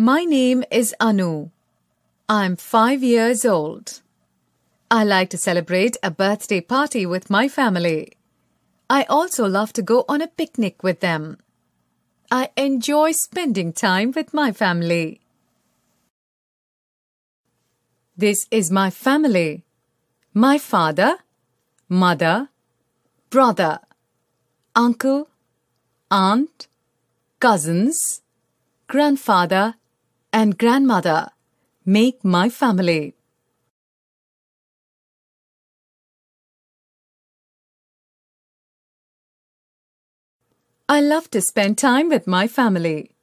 My name is Anu. I'm five years old. I like to celebrate a birthday party with my family. I also love to go on a picnic with them. I enjoy spending time with my family. This is my family. My father, mother, brother, uncle, aunt, cousins, grandfather, and grandmother make my family. I love to spend time with my family.